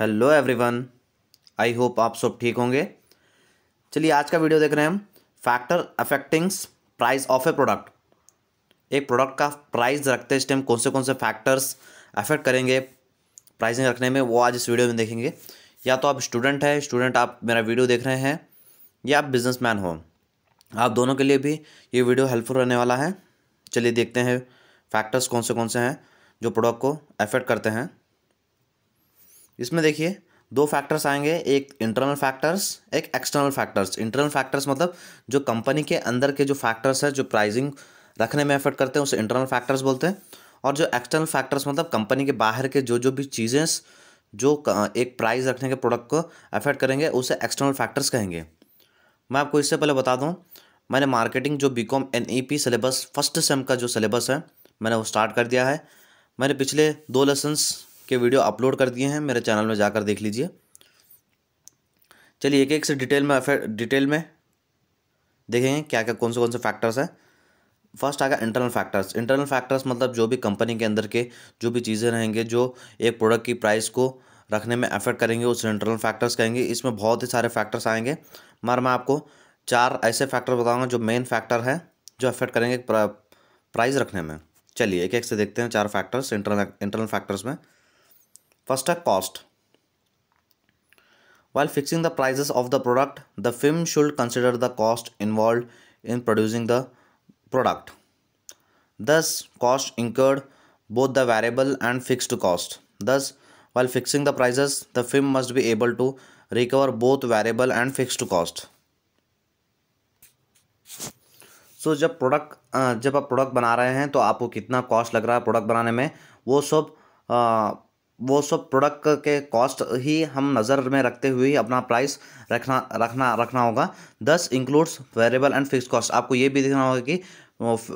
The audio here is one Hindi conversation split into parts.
हेलो एवरीवन आई होप आप सब ठीक होंगे चलिए आज का वीडियो देख रहे हैं हम factor affectings price of a product एक प्रोडक्ट का प्राइस रखते इस टाइम कौन से कौन से फैक्टर्स अफेक्ट करेंगे प्राइसिंग रखने में वो आज इस वीडियो में देखेंगे या तो आप स्टूडेंट हैं स्टूडेंट आप मेरा वीडियो देख रहे हैं या आप बिजनेस हो आप दोनों के लिए भी ये वीडियो हेल्पफुल रहने वाला है चलिए देखते हैं फैक्टर्स कौन से कौन से हैं जो प्रोडक्ट को अफेक्ट करते हैं इसमें देखिए दो फैक्टर्स आएंगे एक इंटरनल फैक्टर्स एक एक्सटर्नल फैक्टर्स इंटरनल फैक्टर्स मतलब जो कंपनी के अंदर के जो फैक्टर्स है जो प्राइसिंग रखने में एफर्ट करते हैं उसे इंटरनल फैक्टर्स बोलते हैं और जो एक्सटर्नल फैक्टर्स मतलब कंपनी के बाहर के जो जो भी चीज़ें जो एक प्राइस रखने के प्रोडक्ट को अफेक्ट करेंगे उसे एक्सटर्नल फैक्टर्स कहेंगे मैं आपको इससे पहले बता दूँ मैंने मार्केटिंग जो B com N E P syllabus first sem का जो सिलेबस है मैंने वो स्टार्ट कर दिया है मैंने पिछले दो लेसन्स के वीडियो अपलोड कर दिए हैं मेरे चैनल में जाकर देख लीजिए चलिए एक एक से डिटेल में डिटेल में देखेंगे क्या क्या कौन से कौन से फैक्टर्स हैं फर्स्ट आ गया इंटरनल फैक्टर्स इंटरनल फैक्टर्स मतलब जो भी कंपनी के अंदर के जो भी चीज़ें रहेंगे जो एक प्रोडक्ट की प्राइस को रखने में अफेक्ट करेंगे उसे इंटरनल फैक्टर्स कहेंगे इसमें बहुत ही सारे फैक्टर्स आएंगे मगर मैं आपको चार ऐसे फैक्टर बताऊंगा जो मेन फैक्टर है जो अफेक्ट करेंगे प्राइस रखने में चलिए एक एक से देखते हैं चार फैक्टर्स इंटरनल इंटरनल फैक्टर्स में First, a cost. While fixing the prices of the product, the firm should consider the cost involved in producing the product. Thus, cost incurred both the variable and fixed cost. Thus, while fixing the prices, the firm must be able to recover both variable and fixed cost. So so, जब प्रोडक्ट जब आप प्रोडक्ट बना रहे हैं तो आपको कितना कॉस्ट लग रहा है प्रोडक्ट बनाने में वो सब वो सब प्रोडक्ट के कॉस्ट ही हम नज़र में रखते हुए अपना प्राइस रखना रखना रखना होगा this includes variable and fix cost आपको ये भी देखना होगा कि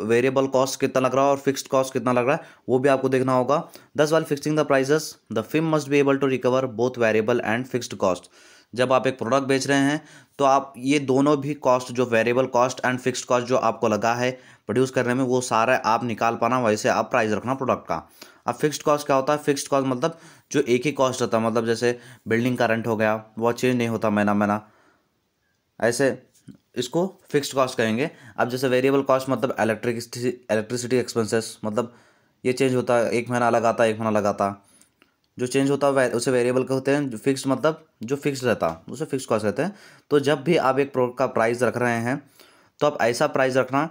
वेरिएबल कॉस्ट कितना लग रहा है और फिक्स्ड कॉस्ट कितना लग रहा है वो भी आपको देखना होगा this while fixing the prices the firm must be able to recover both variable and fixed cost जब आप एक प्रोडक्ट बेच रहे हैं तो आप ये दोनों भी कॉस्ट जो variable cost and fixed cost जो आपको लगा है प्रोड्यूस करने में वो सारा आप निकाल पाना वैसे आप प्राइस रखना प्रोडक्ट का अब फिक्स्ड कॉस्ट क्या होता है फिक्स्ड कॉस्ट मतलब जो एक ही कॉस्ट होता है मतलब जैसे बिल्डिंग का रेंट हो गया वो चेंज नहीं होता महीना महीना ऐसे इसको फिक्स्ड कॉस्ट कहेंगे अब जैसे वेरिएबल कॉस्ट मतलब इलेक्ट्रिसिटी इलेक्ट्रिसिटी एक्सपेंसेस मतलब ये चेंज होता है एक महीना अलग आता है एक महीना लगाता जो चेंज होता है उसे वेरिएबल कहते हैं फिक्स मतलब जो फिक्स रहता उसे फिक्स कॉस्ट कहते हैं तो जब भी आप एक प्रोडक्ट का प्राइस रख रहे हैं तो आप ऐसा प्राइस रखना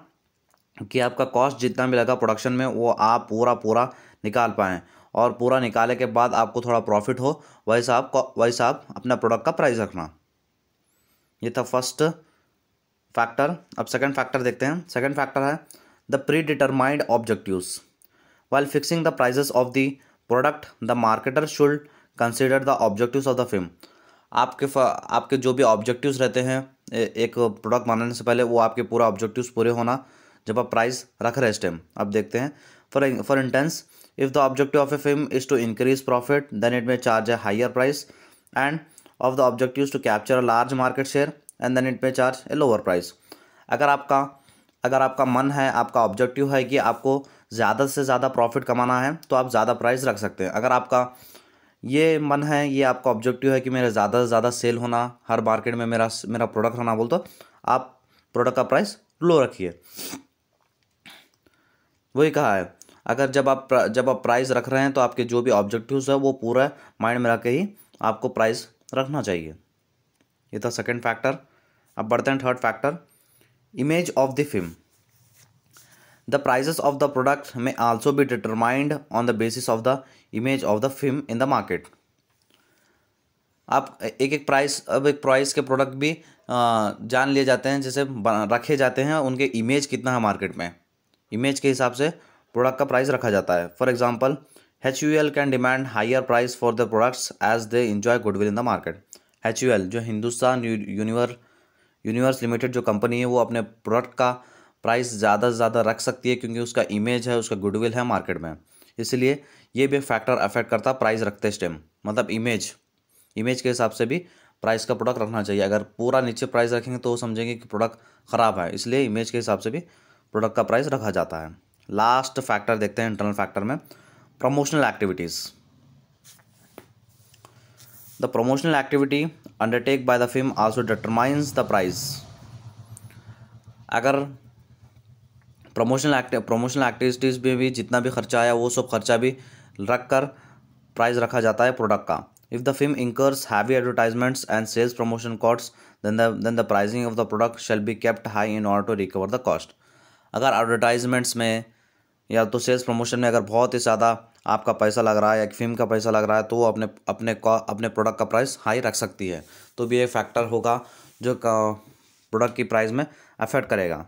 कि आपका कॉस्ट जितना भी लगा प्रोडक्शन में वो आप पूरा पूरा निकाल पाएँ और पूरा निकाले के बाद आपको थोड़ा प्रॉफिट हो वैसा आप वैसा आप अपना प्रोडक्ट का प्राइस रखना ये था फर्स्ट फैक्टर अब सेकंड फैक्टर देखते हैं सेकंड फैक्टर है the predetermined objectives while fixing the prices of the product the marketer should consider the objective of the film आपके आपके जो भी ऑब्जेक्टिव रहते हैं एक प्रोडक्ट बनाने से पहले वो आपके पूरा ऑब्जेक्टिव पूरे होना जब आप प्राइस रख रहे हैं इस टाइम आप देखते हैं for for instance if the objective of a film is to increase profit then it may charge a higher price and of the objective to capture a large market share and then it may charge a lower price अगर आपका अगर आपका मन है आपका ऑब्जेक्टिव है कि आपको ज़्यादा से ज़्यादा प्रॉफिट कमाना है तो आप ज़्यादा प्राइस रख सकते हैं अगर आपका ये मन है ये आपका ऑब्जेक्टिव है कि मेरे ज़्यादा से ज़्यादा सेल होना हर मार्केट में मेरा मेरा प्रोडक्ट होना बोल तो आप प्रोडक्ट का प्राइस लो रखिए वही कहा है अगर जब आप जब आप प्राइस रख रहे हैं तो आपके जो भी ऑब्जेक्टिव्स है वो पूरा माइंड में रख के ही आपको प्राइस रखना चाहिए ये था सेकेंड फैक्टर अब बढ़ते हैं third factor image of the film the prices of the product may also be determined on the basis of the image of the film in the market आप एक एक प्राइस अब एक प्राइस के प्रोडक्ट भी जान लिए जाते हैं जैसे रखे जाते हैं उनके इमेज कितना है मार्केट में इमेज के हिसाब से प्रोडक्ट का प्राइस रखा जाता है for example H U L can demand higher price for the products as they enjoy goodwill in the market H U L जो हिंदुस्तान यूनिवर यूनिवर्स लिमिटेड जो कंपनी है वो अपने प्रोडक्ट का प्राइस ज़्यादा से ज़्यादा रख सकती है क्योंकि उसका इमेज है उसका गुडविल है मार्केट में इसलिए ये भी फैक्टर अफेक्ट करता है प्राइस रखते टाइम मतलब इमेज इमेज के हिसाब से भी प्राइस का प्रोडक्ट रखना चाहिए अगर पूरा नीचे प्राइस रखेंगे तो वो समझेंगे कि प्रोडक्ट ख़राब है इसलिए इमेज के हिसाब से भी प्रोडक्ट का प्राइस रखा जाता है लास्ट फैक्टर देखते हैं इंटरनल फैक्टर में promotional activities the promotional activity undertake by the film also determines the price अगर प्रमोशनल एक्ट प्रमोशनल एक्टिविटीज़ में भी जितना भी खर्चा आया वो सब खर्चा भी रख कर प्राइस रखा जाता है प्रोडक्ट का if the film incurs heavy advertisements and sales promotion cost then the then the pricing of the product shall be kept high in order to recover the cost अगर एडवर्टाइजमेंट्स में या तो सेल्स प्रमोशन में अगर बहुत ही ज़्यादा आपका पैसा लग रहा है या फिल्म का पैसा लग रहा है तो वो अपने अपने अपने प्रोडक्ट का प्राइस हाई रख सकती है तो भी ये फैक्टर होगा जो प्रोडक्ट की प्राइस में अफेक्ट करेगा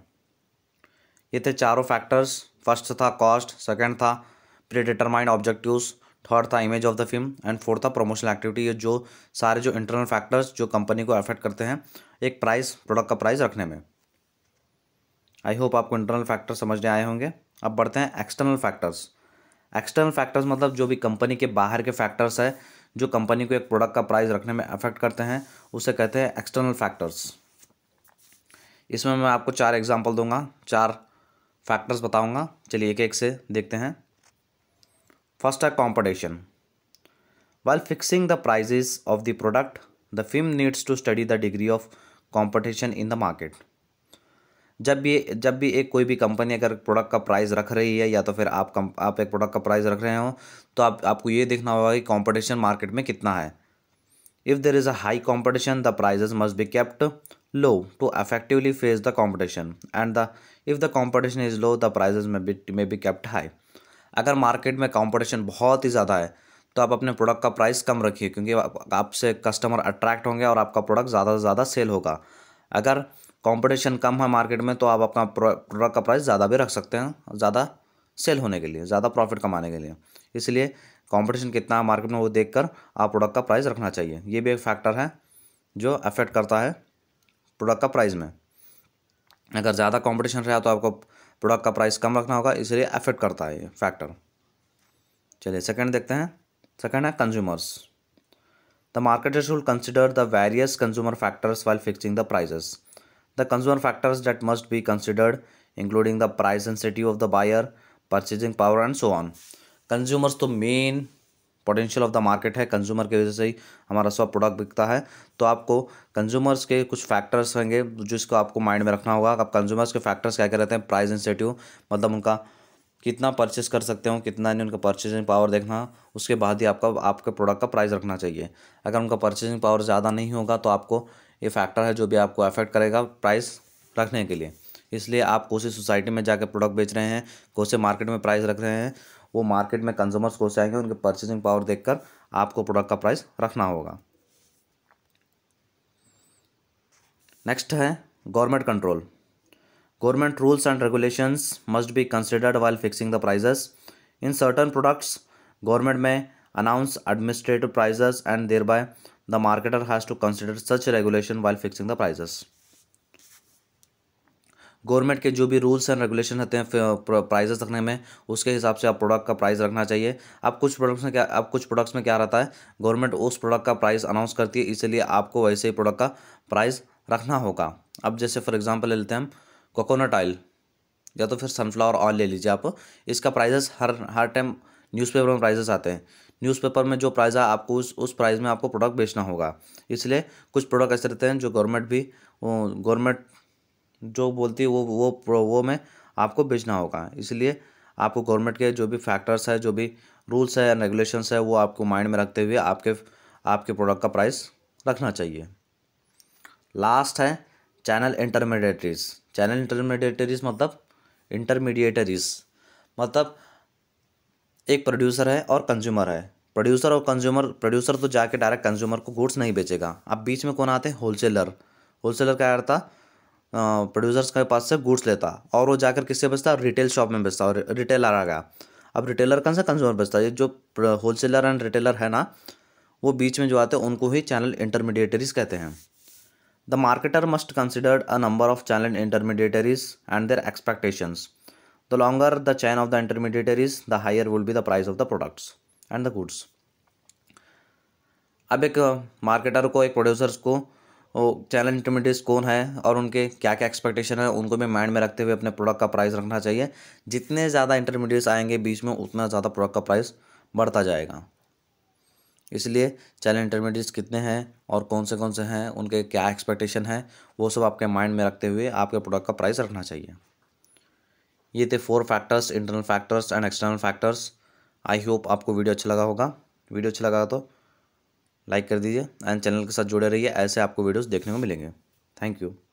ये थे चारों फैक्टर्स फर्स्ट था कॉस्ट सेकेंड था प्री डिटरमाइंड ऑब्जेक्टिव्स थर्ड था image of the film and fourth था प्रमोशनल एक्टिविटी ये जो सारे जो इंटरनल फैक्टर्स जो कंपनी को अफेक्ट करते हैं एक प्राइस प्रोडक्ट का प्राइस रखने में आई होप आपको इंटरनल फैक्टर्स समझने आए होंगे अब बढ़ते हैं एक्सटर्नल फैक्टर्स एक्सटर्नल फैक्टर्स मतलब जो भी कंपनी के बाहर के फैक्टर्स है जो कंपनी को एक प्रोडक्ट का प्राइस रखने में अफेक्ट करते हैं उसे कहते हैं एक्सटर्नल फैक्टर्स इसमें मैं आपको चार एग्जाम्पल दूंगा चार फैक्टर्स बताऊंगा चलिए एक एक से देखते हैं फर्स्ट है competition while fixing the prices of the product the firm needs to study the degree of competition in the market जब भी जब भी एक कोई भी कंपनी अगर प्रोडक्ट का प्राइस रख रही है या तो फिर आप कम आप एक प्रोडक्ट का प्राइस रख रहे हो तो आप आपको ये देखना होगा कि कंपटीशन मार्केट में कितना है if there is a high competition the prices must be kept low to effectively face the competition and the if the competition is low the prices may be may be kept high अगर मार्केट में कॉम्पटिशन बहुत ही ज़्यादा है तो आप अपने प्रोडक्ट का प्राइस कम रखिए क्योंकि आपसे कस्टमर अट्रैक्ट होंगे और आपका प्रोडक्ट ज़्यादा से ज़्यादा सेल होगा अगर कंपटीशन कम है मार्केट में तो आप अपना प्रोडक्ट का प्राइस ज़्यादा भी रख सकते हैं ज़्यादा सेल होने के लिए ज़्यादा प्रॉफिट कमाने के लिए इसलिए कंपटीशन कितना है मार्केट में वो देख आप प्रोडक्ट का प्राइस रखना चाहिए ये भी एक फैक्टर है जो अफेक्ट करता है प्रोडक्ट का प्राइस में अगर ज़्यादा कॉम्पटिशन रहा तो आपको प्रोडक्ट का प्राइस कम रखना होगा इसलिए अफेक्ट करता है ये फैक्टर चलिए सेकंड देखते हैं सेकंड है consumers The marketers should consider the various consumer factors while fixing the prices. The consumer factors that must be considered including the price sensitivity of the buyer, purchasing power and so on. Consumers तो main potential of the market है कंज्यूमर की वजह से ही हमारा सब प्रोडक्ट बिकता है तो आपको कंज्यूमर्स के कुछ फैक्टर्स होंगे जिसको आपको माइंड में रखना होगा आप कंज्यूमर्स के फैक्टर्स क्या क्या रहते हैं प्राइस इंसेटिव मतलब उनका कितना परचेस कर सकते हो कितना नहीं उनका परचेसिंग पावर देखना उसके बाद ही आपका आपके प्रोडक्ट का प्राइस रखना चाहिए अगर उनका परचेसिंग पावर ज़्यादा नहीं होगा तो आपको ये फैक्टर है जो भी आपको अफेक्ट करेगा प्राइस रखने के लिए इसलिए आप कौन सी सोसाइटी में जाकर प्रोडक्ट बेच रहे हैं कौन से मार्केट में प्राइस रख रहे हैं वो मार्केट में कंज्यूमर्स कौन से आएंगे उनके परचेसिंग पावर देखकर आपको प्रोडक्ट का प्राइस रखना होगा नेक्स्ट है government control government rules and regulation must be considered while fixing the prices in certain products government may announce administrative prices and there by the marketer has to consider such regulation while fixing the prices government के जो भी रूल्स एंड रेगुलेशन होते हैं प्राइजेस रखने में उसके हिसाब से आप प्रोडक्ट का प्राइस रखना चाहिए अब कुछ प्रोडक्ट्स में क्या अब कुछ प्रोडक्ट्स में क्या रहता है गवर्नमेंट उस प्रोडक्ट का प्राइस अनाउंस करती है इसीलिए आपको वैसे ही प्रोडक्ट का प्राइस रखना होगा अब जैसे फॉर एग्जाम्पल लेते हैं कोकोनट ऑयल या तो फिर सनफ्लावर ऑयल ले लीजिए आप इसका प्राइजेस हर हर टाइम न्यूज़पेपर में प्राइजेस आते हैं न्यूज़पेपर में जो प्राइज़ है आपको उस उस प्राइस में आपको प्रोडक्ट बेचना होगा इसलिए कुछ प्रोडक्ट ऐसे रहते हैं जो गवर्नमेंट भी गवर्नमेंट जो बोलती है वो वो वो में आपको बेचना होगा इसलिए आपको गवर्नमेंट के जो भी फैक्टर्स है जो भी रूल्स है रेगुलेशंस है वो आपको माइंड में रखते हुए आपके आपके प्रोडक्ट का प्राइस रखना चाहिए लास्ट है चैनल इंटरमीडिएटरीज़ चैनल इंटरमीडिएटरीज मतलब इंटरमीडिएटरीज मतलब एक प्रोड्यूसर है और कंज्यूमर है प्रोड्यूसर और कंज्यूमर प्रोड्यूसर तो जाके डायरेक्ट कंज्यूमर को गुड्स नहीं बेचेगा अब बीच में कौन आते हैं होलसेलर होलसेलर क्या करता प्रोड्यूसर्स के पास से गुड्स लेता और वो जाकर किससे बेचता रिटेल शॉप में बेचता और रिटेलर आ गया अब रिटेलर कौन सा कंज्यूमर बेचता है ये जो होलसेलर एंड रिटेलर है ना वो बीच में जो आते हैं उनको ही चैनल इंटरमीडिएटरीज कहते हैं The marketer must consider a number of channel intermediaries and their expectations. The longer the chain of the intermediaries, the higher will be the price of the products and the goods. अब एक मार्केटर को एक प्रोड्यूसर्स को चैनल इंटरमीडिएट्स कौन है और उनके क्या क्या एक्सपेक्टेशन है उनको भी माइंड में रखते हुए अपने प्रोडक्ट का प्राइस रखना चाहिए जितने ज़्यादा इंटरमीडिएट्स आएंगे बीच में उतना ज़्यादा प्रोडक्ट का प्राइस बढ़ता जाएगा इसलिए चैनल इंटरमीडिएट्स कितने हैं और कौन से कौन से हैं उनके क्या एक्सपेक्टेशन है वो सब आपके माइंड में रखते हुए आपके प्रोडक्ट का प्राइस रखना चाहिए ये थे four factors internal factors and external factors I hope आपको वीडियो अच्छा लगा होगा वीडियो अच्छा लगा तो लाइक कर दीजिए एंड चैनल के साथ जुड़े रहिए ऐसे आपको वीडियोस देखने को मिलेंगे थैंक यू